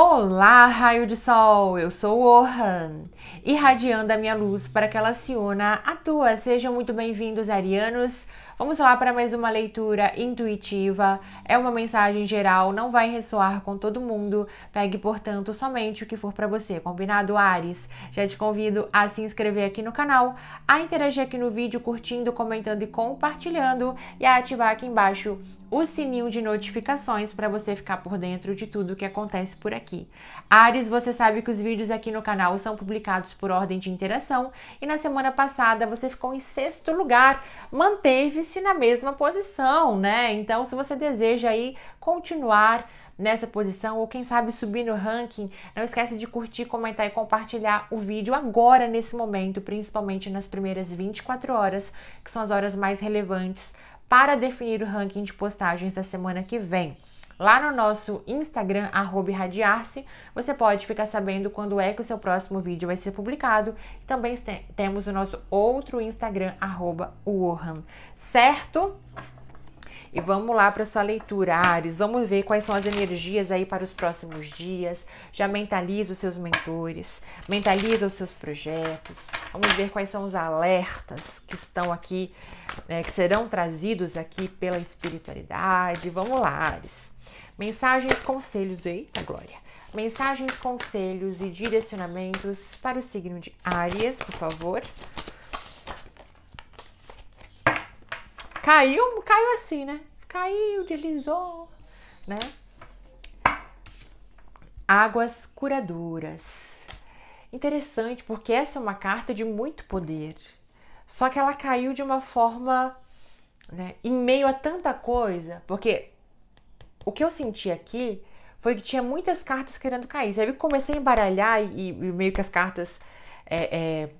Olá, raio de sol! Eu sou o Ohan, irradiando a minha luz para que ela se una à tua. Sejam muito bem-vindos, arianos! Vamos lá para mais uma leitura intuitiva. É uma mensagem geral, não vai ressoar com todo mundo. Pegue, portanto, somente o que for para você, combinado, Ares? Já te convido a se inscrever aqui no canal, a interagir aqui no vídeo, curtindo, comentando e compartilhando e a ativar aqui embaixo o sininho de notificações para você ficar por dentro de tudo que acontece por aqui. Ares, você sabe que os vídeos aqui no canal são publicados por ordem de interação e na semana passada você ficou em sexto lugar, manteve-se na mesma posição, né? Então, se você deseja aí continuar nessa posição ou quem sabe subir no ranking, não esquece de curtir, comentar e compartilhar o vídeo agora nesse momento, principalmente nas primeiras 24 horas, que são as horas mais relevantes para definir o ranking de postagens da semana que vem. Lá no nosso Instagram, irradiar-se, você pode ficar sabendo quando é que o seu próximo vídeo vai ser publicado. Também temos o nosso outro Instagram, arroba Certo? E vamos lá para sua leitura, Ares. Vamos ver quais são as energias aí para os próximos dias. Já mentaliza os seus mentores, mentaliza os seus projetos. Vamos ver quais são os alertas que estão aqui, né, que serão trazidos aqui pela espiritualidade. Vamos lá, Ares. Mensagens, conselhos, eita glória. Mensagens, conselhos e direcionamentos para o signo de Ares, por favor. Caiu, caiu assim, né? Caiu, deslizou, né? Águas curadoras. Interessante, porque essa é uma carta de muito poder. Só que ela caiu de uma forma, né, em meio a tanta coisa, porque o que eu senti aqui foi que tinha muitas cartas querendo cair. Sabe? Eu comecei a embaralhar e, e meio que as cartas é, é,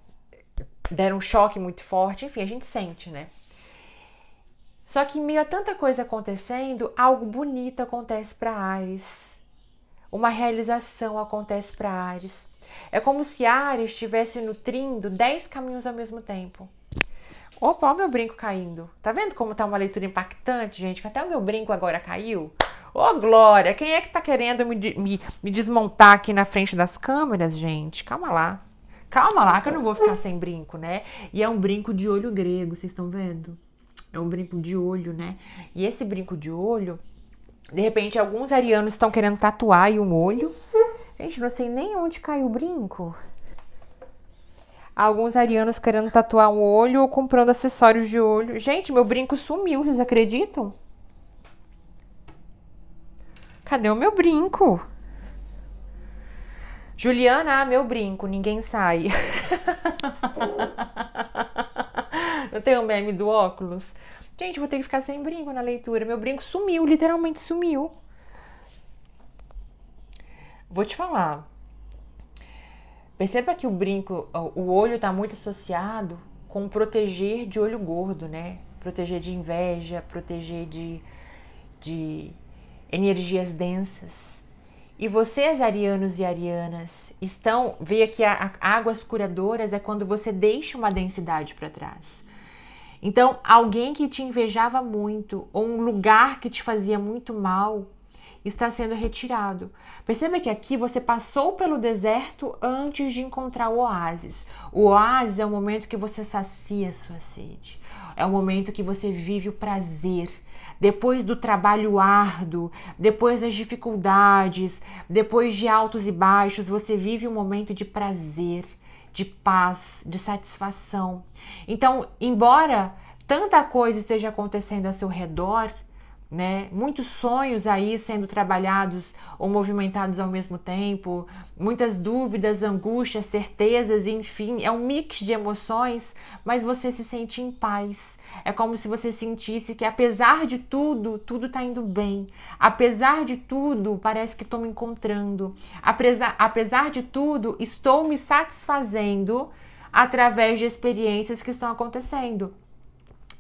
deram um choque muito forte. Enfim, a gente sente, né? Só que em meio a tanta coisa acontecendo, algo bonito acontece para Ares. Uma realização acontece para Ares. É como se Ares estivesse nutrindo dez caminhos ao mesmo tempo. Opa, olha o meu brinco caindo. Tá vendo como tá uma leitura impactante, gente? Que até o meu brinco agora caiu. Ô, oh, Glória, quem é que tá querendo me, me, me desmontar aqui na frente das câmeras, gente? Calma lá. Calma lá, que eu não vou ficar sem brinco, né? E é um brinco de olho grego, vocês estão vendo? é um brinco de olho, né? E esse brinco de olho, de repente, alguns arianos estão querendo tatuar um olho. Gente, não sei nem onde caiu o brinco. Alguns arianos querendo tatuar um olho ou comprando acessórios de olho. Gente, meu brinco sumiu, vocês acreditam? Cadê o meu brinco? Juliana, ah, meu brinco, ninguém sai. Não tem o um meme do óculos? Gente, vou ter que ficar sem brinco na leitura. Meu brinco sumiu, literalmente sumiu. Vou te falar. Perceba que o brinco, o olho está muito associado com proteger de olho gordo, né? Proteger de inveja, proteger de, de energias densas. E vocês, arianos e arianas, estão. Veja que a, a, águas curadoras é quando você deixa uma densidade para trás. Então, alguém que te invejava muito ou um lugar que te fazia muito mal está sendo retirado. Perceba que aqui você passou pelo deserto antes de encontrar o oásis. O oásis é o momento que você sacia sua sede. É o momento que você vive o prazer. Depois do trabalho árduo, depois das dificuldades, depois de altos e baixos, você vive um momento de prazer de paz, de satisfação. Então, embora tanta coisa esteja acontecendo ao seu redor, né? Muitos sonhos aí sendo trabalhados ou movimentados ao mesmo tempo, muitas dúvidas, angústias, certezas, enfim, é um mix de emoções, mas você se sente em paz. É como se você sentisse que apesar de tudo, tudo tá indo bem. Apesar de tudo, parece que estou me encontrando. Apesar, apesar de tudo, estou me satisfazendo através de experiências que estão acontecendo.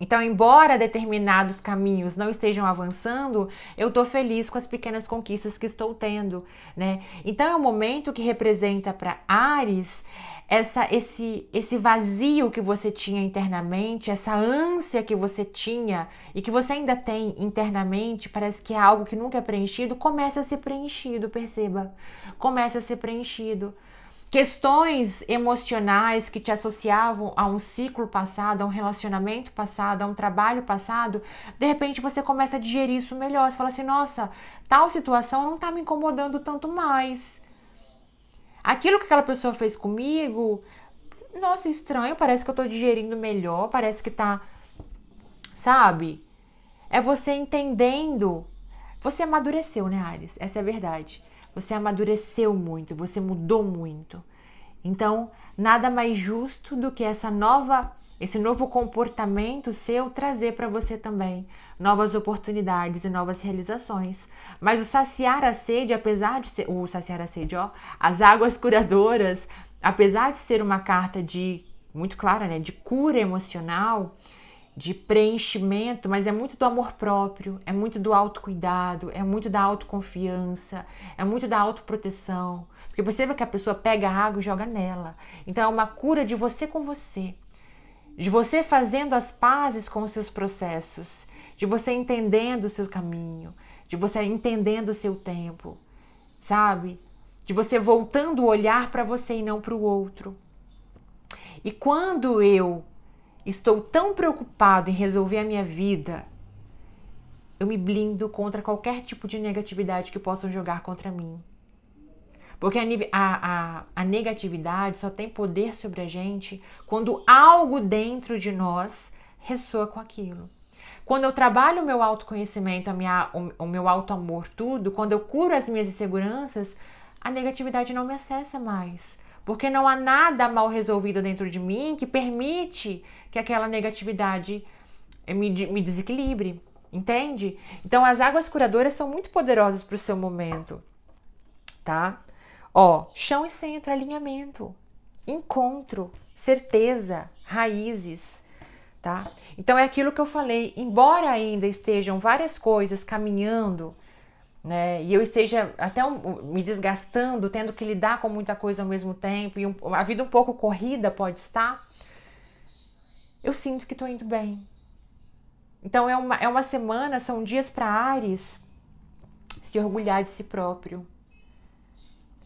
Então, embora determinados caminhos não estejam avançando, eu estou feliz com as pequenas conquistas que estou tendo, né? Então, é um momento que representa para Ares essa, esse, esse vazio que você tinha internamente, essa ânsia que você tinha e que você ainda tem internamente, parece que é algo que nunca é preenchido, começa a ser preenchido, perceba. Começa a ser preenchido. Questões emocionais que te associavam a um ciclo passado, a um relacionamento passado, a um trabalho passado, de repente você começa a digerir isso melhor. Você fala assim: nossa, tal situação não tá me incomodando tanto mais. Aquilo que aquela pessoa fez comigo, nossa, estranho, parece que eu tô digerindo melhor, parece que tá. Sabe? É você entendendo. Você amadureceu, né, Ares? Essa é a verdade. Você amadureceu muito, você mudou muito. Então, nada mais justo do que essa nova esse novo comportamento seu trazer para você também novas oportunidades e novas realizações. Mas o saciar a sede, apesar de ser o saciar a sede, ó, as águas curadoras, apesar de ser uma carta de muito clara, né, de cura emocional, de preenchimento, mas é muito do amor próprio, é muito do autocuidado, é muito da autoconfiança, é muito da autoproteção. Porque perceba que a pessoa pega a água e joga nela. Então é uma cura de você com você, de você fazendo as pazes com os seus processos, de você entendendo o seu caminho, de você entendendo o seu tempo, sabe? De você voltando o olhar para você e não para o outro. E quando eu Estou tão preocupado em resolver a minha vida. Eu me blindo contra qualquer tipo de negatividade que possam jogar contra mim. Porque a, a, a, negatividade só tem poder sobre a gente quando algo dentro de nós ressoa com aquilo. Quando eu trabalho o meu autoconhecimento, a minha, o, o meu auto-amor, tudo, quando eu curo as minhas inseguranças, a negatividade não me acessa mais. Porque não há nada mal resolvido dentro de mim que permite que aquela negatividade eh, me, me desequilibre, entende? Então, as águas curadoras são muito poderosas para o seu momento, tá? Ó, chão e centro, alinhamento, encontro, certeza, raízes, tá? Então, é aquilo que eu falei, embora ainda estejam várias coisas caminhando, né? E eu esteja até um, me desgastando, tendo que lidar com muita coisa ao mesmo tempo, e um, a vida um pouco corrida pode estar, eu sinto que estou indo bem. Então é uma, é uma semana, são dias para Ares se orgulhar de si próprio.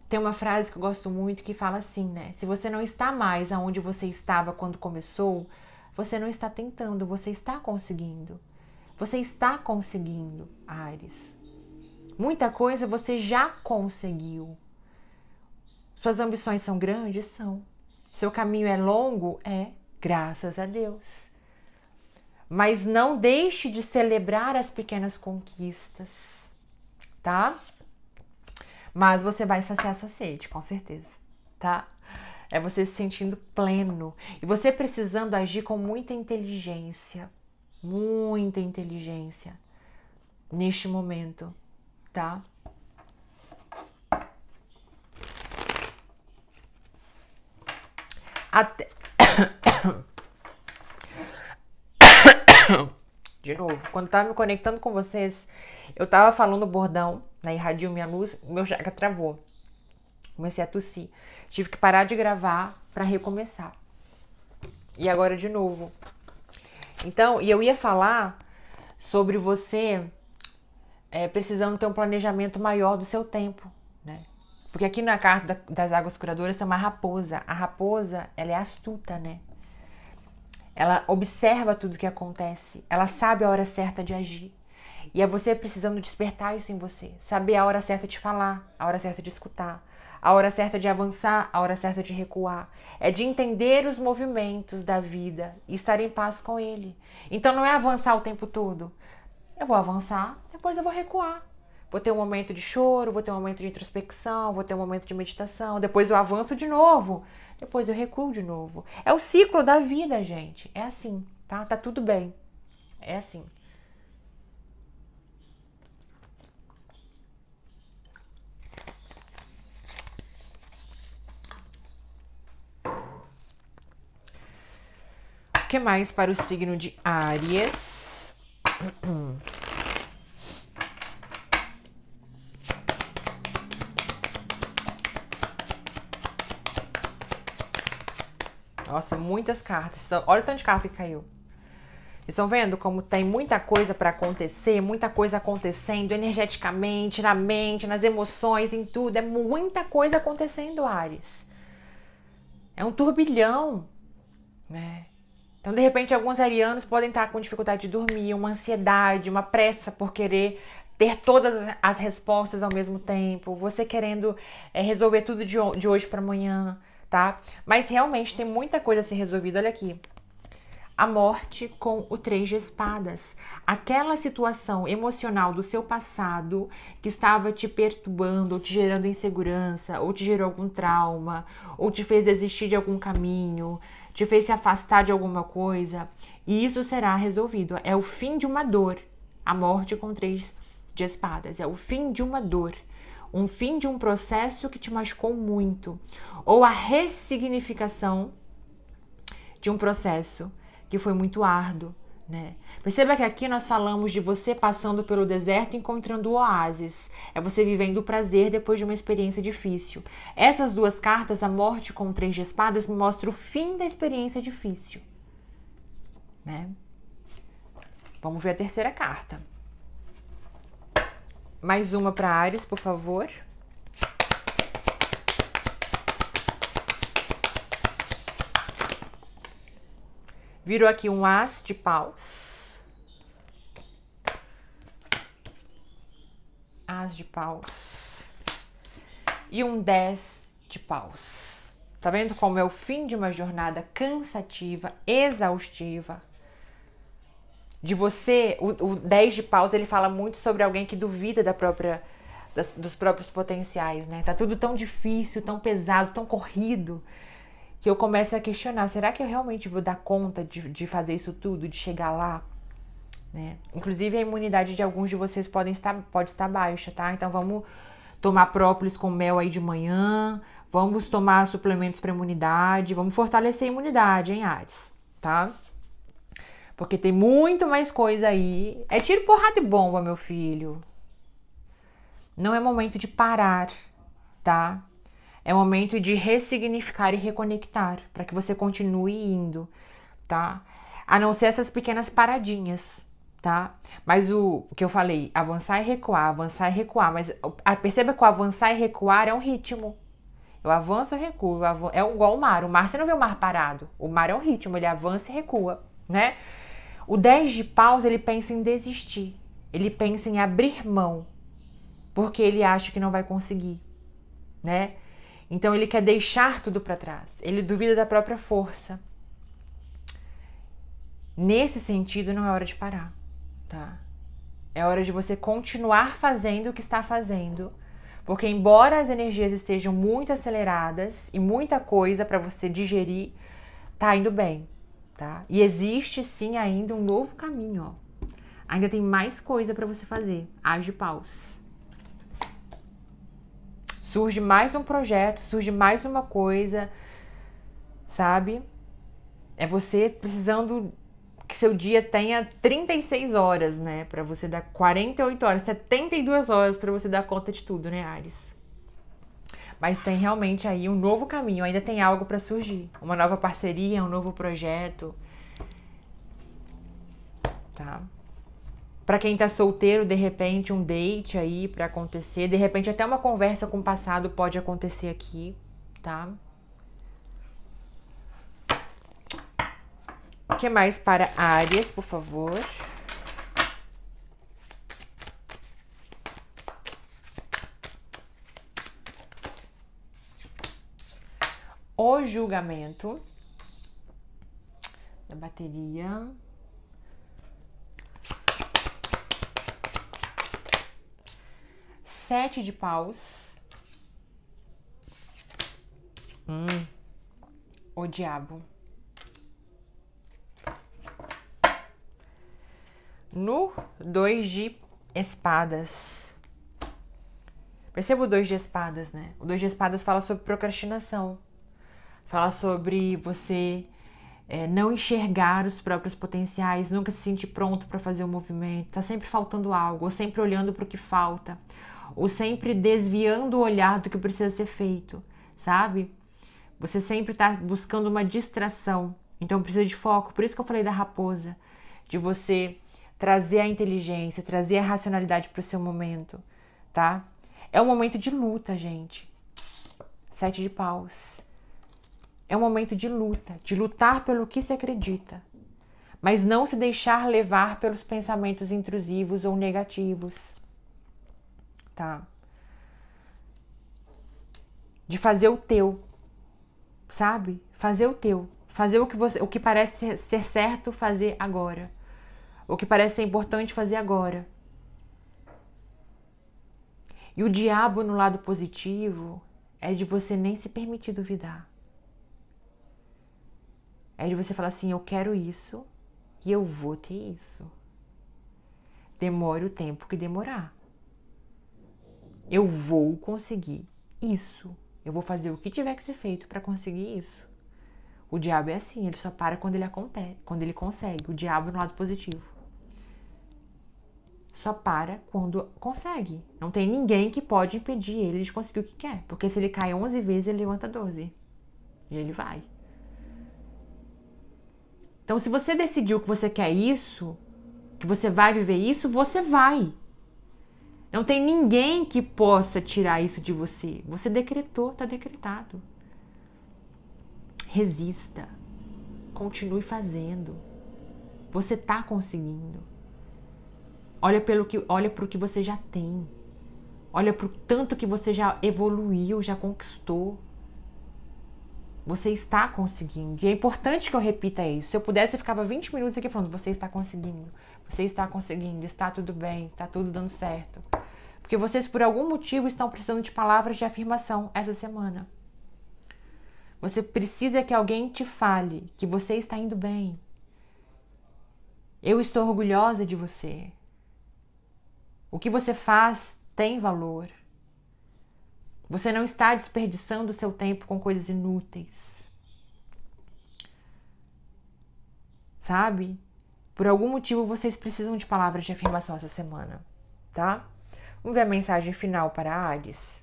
Tem uma frase que eu gosto muito que fala assim, né? Se você não está mais aonde você estava quando começou, você não está tentando, você está conseguindo. Você está conseguindo, Ares. Muita coisa você já conseguiu. Suas ambições são grandes? São. Seu caminho é longo? É. Graças a Deus. Mas não deixe de celebrar as pequenas conquistas, tá? Mas você vai saciar sua sede, com certeza, tá? É você se sentindo pleno e você precisando agir com muita inteligência, muita inteligência neste momento, tá? Até, de novo, quando tava me conectando com vocês, eu tava falando bordão, né, irradiou minha luz, meu jaca travou. Comecei a tossir. Tive que parar de gravar para recomeçar. E agora de novo. Então, e eu ia falar sobre você é, precisando ter um planejamento maior do seu tempo, né? Porque aqui na carta das águas curadoras tem uma raposa. A raposa, ela é astuta, né? Ela observa tudo o que acontece, ela sabe a hora certa de agir. E é você precisando despertar isso em você, saber a hora certa de falar, a hora certa de escutar, a hora certa de avançar, a hora certa de recuar. É de entender os movimentos da vida e estar em paz com ele. Então não é avançar o tempo todo. Eu vou avançar, depois eu vou recuar. Vou ter um momento de choro, vou ter um momento de introspecção, vou ter um momento de meditação, depois eu avanço de novo, depois eu recuo de novo. É o ciclo da vida, gente. É assim, tá? Tá tudo bem. É assim. O que mais para o signo de Áries? Nossa, muitas cartas. Então, olha o tanto de carta que caiu. Estão vendo como tem muita coisa para acontecer, muita coisa acontecendo energeticamente, na mente, nas emoções, em tudo. É muita coisa acontecendo, Ares. É um turbilhão, né? Então, de repente, alguns arianos podem estar com dificuldade de dormir, uma ansiedade, uma pressa por querer ter todas as respostas ao mesmo tempo, você querendo é, resolver tudo de, de hoje para amanhã tá? Mas realmente tem muita coisa a ser resolvida, olha aqui. A morte com o três de espadas. Aquela situação emocional do seu passado que estava te perturbando, ou te gerando insegurança, ou te gerou algum trauma, ou te fez desistir de algum caminho, te fez se afastar de alguma coisa. E isso será resolvido. É o fim de uma dor. A morte com três de espadas. É o fim de uma dor um fim de um processo que te machucou muito, ou a ressignificação de um processo que foi muito árduo. Né? Perceba que aqui nós falamos de você passando pelo deserto e encontrando o oásis. É você vivendo o prazer depois de uma experiência difícil. Essas duas cartas, a morte com três de espadas, me mostra o fim da experiência difícil. Né? Vamos ver a terceira carta. Mais uma para Ares, por favor. Virou aqui um as de paus. As de paus. E um 10 de paus. Tá vendo como é o fim de uma jornada cansativa, exaustiva, de você, o, o 10 de paus, ele fala muito sobre alguém que duvida da própria das, dos próprios potenciais, né? Tá tudo tão difícil, tão pesado, tão corrido, que eu começo a questionar, será que eu realmente vou dar conta de, de fazer isso tudo, de chegar lá? Né? Inclusive a imunidade de alguns de vocês pode estar, pode estar baixa, tá? Então vamos tomar própolis com mel aí de manhã, vamos tomar suplementos para imunidade, vamos fortalecer a imunidade, hein, Ares, tá? Porque tem muito mais coisa aí. É tiro, porrada e bomba, meu filho. Não é momento de parar, tá? É momento de ressignificar e reconectar, para que você continue indo, tá? A não ser essas pequenas paradinhas, tá? Mas o, o que eu falei, avançar e recuar, avançar e recuar, mas a, perceba que o avançar e recuar é um ritmo. Eu avanço e recuo, é igual o mar. O mar, você não vê o mar parado. O mar é um ritmo, ele avança e recua, né? O 10 de paus, ele pensa em desistir. Ele pensa em abrir mão, porque ele acha que não vai conseguir, né? Então ele quer deixar tudo para trás. Ele duvida da própria força. Nesse sentido, não é hora de parar, tá? É hora de você continuar fazendo o que está fazendo, porque embora as energias estejam muito aceleradas e muita coisa para você digerir, tá indo bem tá? E existe sim ainda um novo caminho, ó. Ainda tem mais coisa para você fazer. Age paus. Surge mais um projeto, surge mais uma coisa, sabe? É você precisando que seu dia tenha 36 horas, né, para você dar 48 horas, 72 horas para você dar conta de tudo, né, Ares? Mas tem realmente aí um novo caminho, ainda tem algo para surgir. Uma nova parceria, um novo projeto. Tá? Para quem tá solteiro, de repente um date aí para acontecer, de repente até uma conversa com o passado pode acontecer aqui, tá? O que mais para Áries, por favor? o julgamento da bateria. Sete de paus. Hum. O diabo. No dois de espadas. Perceba o dois de espadas, né? O dois de espadas fala sobre procrastinação. Fala sobre você é, não enxergar os próprios potenciais, nunca se sentir pronto para fazer o um movimento, tá sempre faltando algo, ou sempre olhando para o que falta, ou sempre desviando o olhar do que precisa ser feito, sabe? Você sempre está buscando uma distração, então precisa de foco. Por isso que eu falei da raposa, de você trazer a inteligência, trazer a racionalidade para o seu momento, tá? É um momento de luta, gente. Sete de paus. É um momento de luta, de lutar pelo que se acredita, mas não se deixar levar pelos pensamentos intrusivos ou negativos. Tá? De fazer o teu, sabe? Fazer o teu, fazer o que você, o que parece ser certo fazer agora, o que parece ser importante fazer agora. E o diabo no lado positivo é de você nem se permitir duvidar. É de você falar assim: eu quero isso e eu vou ter isso. Demore o tempo que demorar. Eu vou conseguir isso. Eu vou fazer o que tiver que ser feito para conseguir isso. O diabo é assim, ele só para quando ele acontece, quando ele consegue. O diabo no lado positivo. Só para quando consegue. Não tem ninguém que pode impedir ele de conseguir o que quer. Porque se ele cai 11 vezes, ele levanta 12. E ele vai. Então, se você decidiu que você quer isso, que você vai viver isso, você vai. Não tem ninguém que possa tirar isso de você. Você decretou, está decretado. Resista. Continue fazendo. Você está conseguindo. Olha pelo que, olha para o que você já tem. Olha pro tanto que você já evoluiu, já conquistou. Você está conseguindo. E é importante que eu repita isso. Se eu pudesse, eu ficava 20 minutos aqui falando: você está conseguindo, você está conseguindo, está tudo bem, está tudo dando certo. Porque vocês, por algum motivo, estão precisando de palavras de afirmação essa semana. Você precisa que alguém te fale que você está indo bem. Eu estou orgulhosa de você. O que você faz tem valor. Você não está desperdiçando o seu tempo com coisas inúteis. Sabe? Por algum motivo vocês precisam de palavras de afirmação essa semana, tá? Vamos ver a mensagem final para Ares.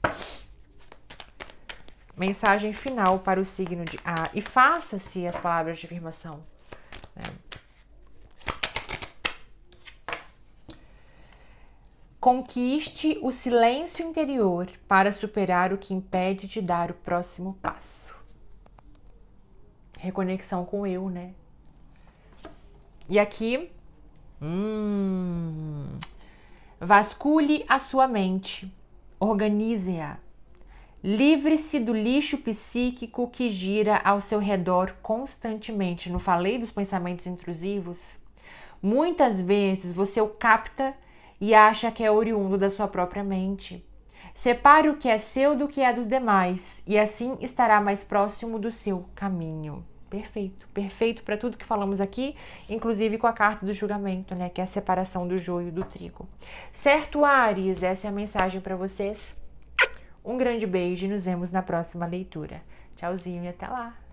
Mensagem final para o signo de A. Ah, e faça-se as palavras de afirmação. Conquiste o silêncio interior para superar o que impede de dar o próximo passo. Reconexão com eu, né? E aqui, hum, vasculhe a sua mente, organize-a, livre-se do lixo psíquico que gira ao seu redor constantemente. Não falei dos pensamentos intrusivos? Muitas vezes você o capta e acha que é oriundo da sua própria mente. Separe o que é seu do que é dos demais, e assim estará mais próximo do seu caminho. Perfeito, perfeito para tudo que falamos aqui, inclusive com a carta do julgamento, né, que é a separação do joio do trigo. Certo, Ares, essa é a mensagem para vocês. Um grande beijo e nos vemos na próxima leitura. Tchauzinho e até lá.